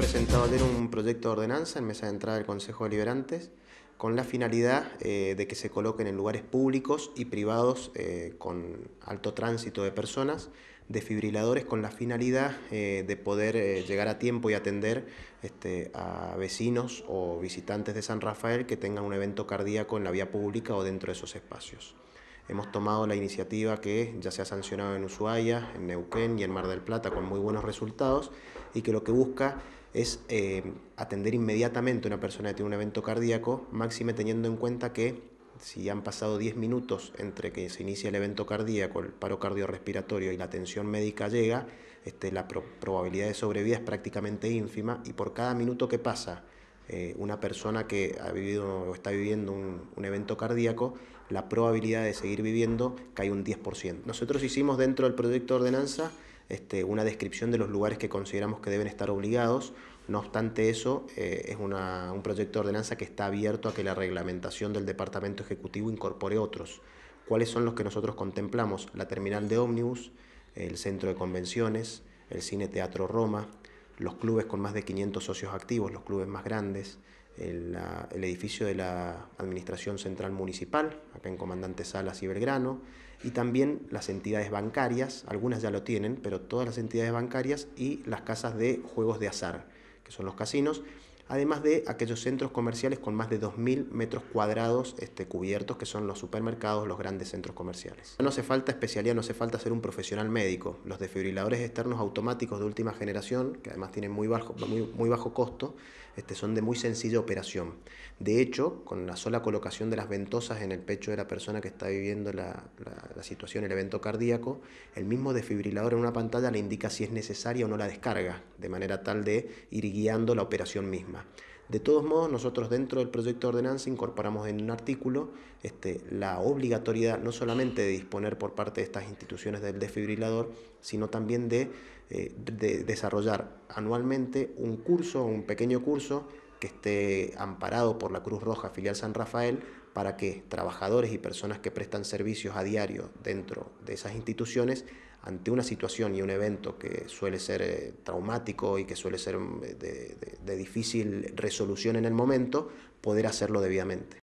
presentado ayer un proyecto de ordenanza en mesa de entrada del Consejo de Liberantes con la finalidad eh, de que se coloquen en lugares públicos y privados eh, con alto tránsito de personas desfibriladores con la finalidad eh, de poder llegar a tiempo y atender este, a vecinos o visitantes de San Rafael que tengan un evento cardíaco en la vía pública o dentro de esos espacios. Hemos tomado la iniciativa que ya se ha sancionado en Ushuaia, en Neuquén y en Mar del Plata con muy buenos resultados y que lo que busca es eh, atender inmediatamente a una persona que tiene un evento cardíaco, máxime teniendo en cuenta que si han pasado 10 minutos entre que se inicia el evento cardíaco, el paro cardiorrespiratorio y la atención médica llega, este, la probabilidad de sobrevida es prácticamente ínfima y por cada minuto que pasa eh, una persona que ha vivido o está viviendo un, un, evento cardíaco, la probabilidad de seguir viviendo cae un 10%. Nosotros hicimos dentro del proyecto de ordenanza este, una descripción de los lugares que consideramos que deben estar obligados. No obstante eso, eh, es un proyecto de ordenanza que está abierto a que la reglamentación del Departamento Ejecutivo incorpore otros. ¿Cuáles son los que nosotros contemplamos? La terminal de ómnibus, el centro de convenciones, el cine Teatro Roma, los clubes con más de 500 socios activos, los clubes más grandes, el, edificio de la Administración Central Municipal, acá en Comandante Salas y Belgrano, y también las entidades bancarias, algunas ya lo tienen, pero todas las entidades bancarias y las casas de juegos de azar, que son los casinos, además de aquellos centros comerciales con más de 2.000 metros cuadrados este, cubiertos, que son los supermercados, los grandes centros comerciales. No hace falta especialidad, no hace falta ser un profesional médico. Los desfibriladores externos automáticos de última generación, que además tienen muy bajo, muy, bajo costo, este, son de muy sencilla operación. De hecho, con la sola colocación de las ventosas en el pecho de la persona que está viviendo la, la situación, el evento cardíaco, el mismo desfibrilador en una pantalla le indica si es necesaria o no la descarga, de manera tal de ir guiando la operación misma. De todos modos, nosotros dentro del proyecto de ordenanza incorporamos en un artículo este, la obligatoriedad no solamente de disponer por parte de estas instituciones del desfibrilador, sino también de eh, desarrollar anualmente un curso, un pequeño curso que esté amparado por la Cruz Roja Filial San Rafael para que trabajadores y personas que prestan servicios a diario dentro de esas instituciones, ante una situación y un evento que suele ser eh, traumático y que suele ser mm, de, de difícil resolución en el momento, poder hacerlo debidamente.